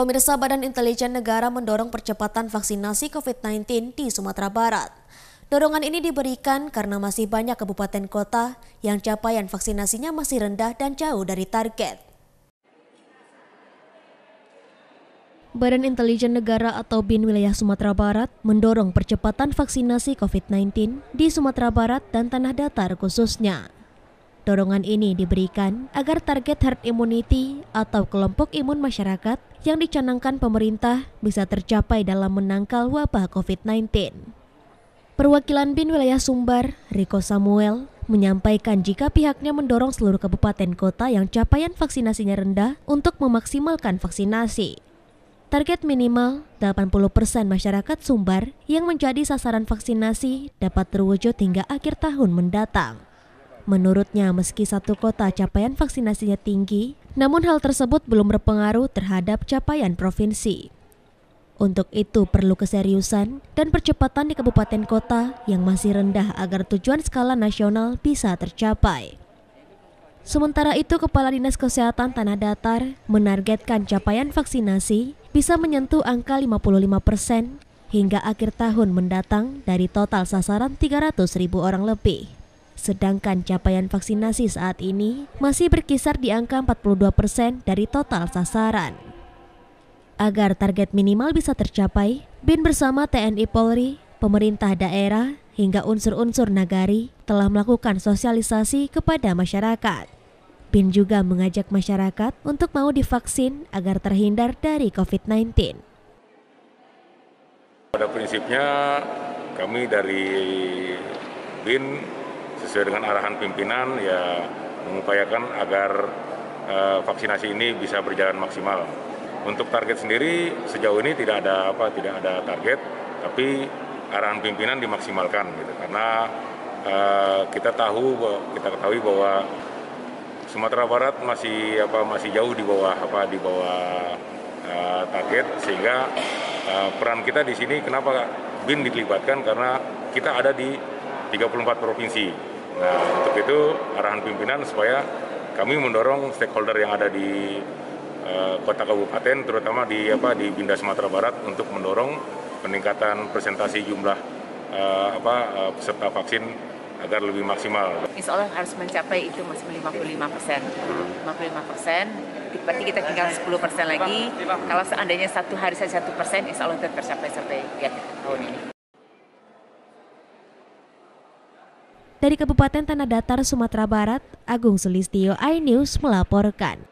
Pemirsa Badan Intelijen Negara mendorong percepatan vaksinasi COVID-19 di Sumatera Barat. Dorongan ini diberikan karena masih banyak kabupaten kota yang capaian vaksinasinya masih rendah dan jauh dari target. Badan Intelijen Negara atau BIN Wilayah Sumatera Barat mendorong percepatan vaksinasi COVID-19 di Sumatera Barat dan tanah datar khususnya. Dorongan ini diberikan agar target herd immunity atau kelompok imun masyarakat yang dicanangkan pemerintah bisa tercapai dalam menangkal wabah COVID-19. Perwakilan BIN wilayah Sumbar, Riko Samuel, menyampaikan jika pihaknya mendorong seluruh kabupaten kota yang capaian vaksinasinya rendah untuk memaksimalkan vaksinasi. Target minimal 80% persen masyarakat Sumbar yang menjadi sasaran vaksinasi dapat terwujud hingga akhir tahun mendatang. Menurutnya, meski satu kota capaian vaksinasinya tinggi, namun hal tersebut belum berpengaruh terhadap capaian provinsi. Untuk itu perlu keseriusan dan percepatan di kabupaten kota yang masih rendah agar tujuan skala nasional bisa tercapai. Sementara itu, Kepala Dinas Kesehatan Tanah Datar menargetkan capaian vaksinasi bisa menyentuh angka 55 persen hingga akhir tahun mendatang dari total sasaran 300 ribu orang lebih. Sedangkan capaian vaksinasi saat ini masih berkisar di angka 42 persen dari total sasaran. Agar target minimal bisa tercapai, BIN bersama TNI Polri, pemerintah daerah, hingga unsur-unsur nagari telah melakukan sosialisasi kepada masyarakat. BIN juga mengajak masyarakat untuk mau divaksin agar terhindar dari COVID-19. Pada prinsipnya kami dari BIN sesuai dengan arahan pimpinan ya mengupayakan agar uh, vaksinasi ini bisa berjalan maksimal. Untuk target sendiri sejauh ini tidak ada apa tidak ada target, tapi arahan pimpinan dimaksimalkan gitu karena uh, kita tahu kita ketahui bahwa Sumatera Barat masih apa masih jauh di bawah apa di bawah uh, target sehingga uh, peran kita di sini kenapa BIN dilibatkan karena kita ada di 34 provinsi Nah, untuk itu arahan pimpinan supaya kami mendorong stakeholder yang ada di uh, kota kabupaten, terutama di apa di Binda Sumatera Barat untuk mendorong peningkatan presentasi jumlah uh, apa uh, peserta vaksin agar lebih maksimal. Insya Allah harus mencapai itu maksimal 55 persen. 55 persen, berarti kita tinggal 10 persen lagi. Kalau seandainya satu hari saja satu persen, insya Allah tercapai sampai ya, tahun ini. Dari Kabupaten Tanah Datar, Sumatera Barat, Agung Sulistio iNews melaporkan.